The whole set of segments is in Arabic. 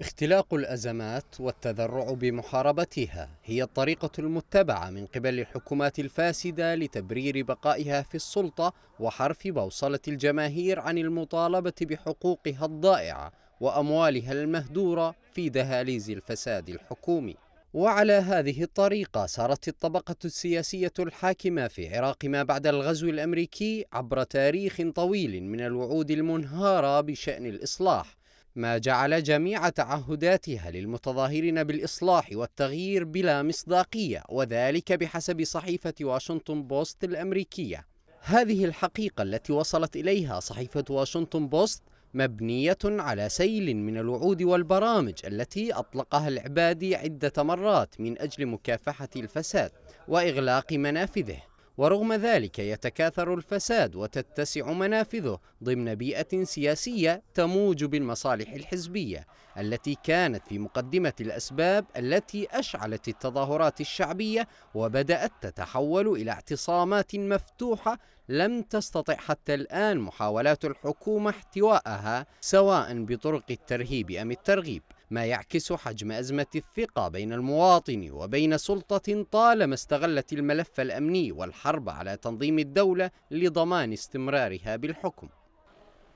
اختلاق الأزمات والتذرع بمحاربتها هي الطريقة المتبعة من قبل الحكومات الفاسدة لتبرير بقائها في السلطة وحرف بوصلة الجماهير عن المطالبة بحقوقها الضائعة وأموالها المهدورة في دهاليز الفساد الحكومي وعلى هذه الطريقة سارت الطبقة السياسية الحاكمة في عراق ما بعد الغزو الأمريكي عبر تاريخ طويل من الوعود المنهارة بشأن الإصلاح ما جعل جميع تعهداتها للمتظاهرين بالإصلاح والتغيير بلا مصداقية وذلك بحسب صحيفة واشنطن بوست الأمريكية هذه الحقيقة التي وصلت إليها صحيفة واشنطن بوست مبنية على سيل من الوعود والبرامج التي أطلقها العبادي عدة مرات من أجل مكافحة الفساد وإغلاق منافذه ورغم ذلك يتكاثر الفساد وتتسع منافذه ضمن بيئة سياسية تموج بالمصالح الحزبية التي كانت في مقدمة الأسباب التي أشعلت التظاهرات الشعبية وبدأت تتحول إلى اعتصامات مفتوحة لم تستطع حتى الآن محاولات الحكومة احتواءها سواء بطرق الترهيب أم الترغيب ما يعكس حجم أزمة الثقة بين المواطن وبين سلطة طالما استغلت الملف الأمني والحرب على تنظيم الدولة لضمان استمرارها بالحكم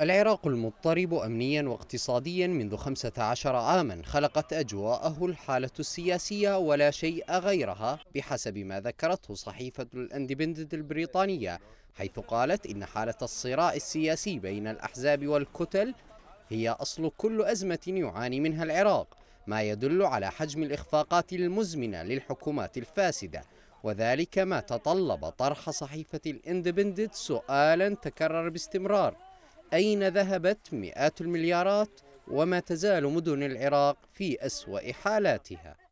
العراق المضطرب أمنيا واقتصاديا منذ 15 عاما خلقت أجواءه الحالة السياسية ولا شيء غيرها بحسب ما ذكرته صحيفة الاندبندنت البريطانية حيث قالت إن حالة الصراع السياسي بين الأحزاب والكتل هي أصل كل أزمة يعاني منها العراق ما يدل على حجم الإخفاقات المزمنة للحكومات الفاسدة وذلك ما تطلب طرح صحيفة الاندبندد سؤالا تكرر باستمرار أين ذهبت مئات المليارات وما تزال مدن العراق في أسوأ حالاتها